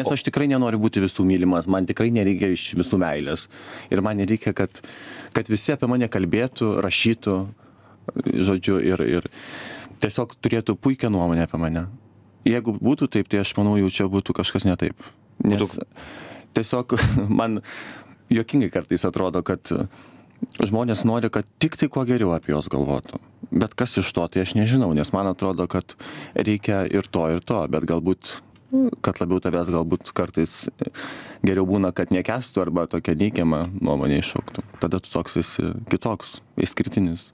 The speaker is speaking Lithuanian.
Nes aš tikrai nenoriu būti visų mylimas, man tikrai nereikia iš visų meilės. Ir man nereikia, kad, kad visi apie mane kalbėtų, rašytų, žodžiu, ir, ir tiesiog turėtų puikią nuomonę apie mane. Jeigu būtų taip, tai aš manau, jau čia būtų kažkas ne taip. Nes tiesiog man juokingai kartais atrodo, kad žmonės nori, kad tik tai kuo geriau apie juos galvotų. Bet kas iš to, tai aš nežinau, nes man atrodo, kad reikia ir to, ir to, bet galbūt kad labiau tavęs galbūt kartais geriau būna, kad nekestų arba tokia neigiama nuomonė iššauktų. Tada tu toks esi kitoks, išskirtinis.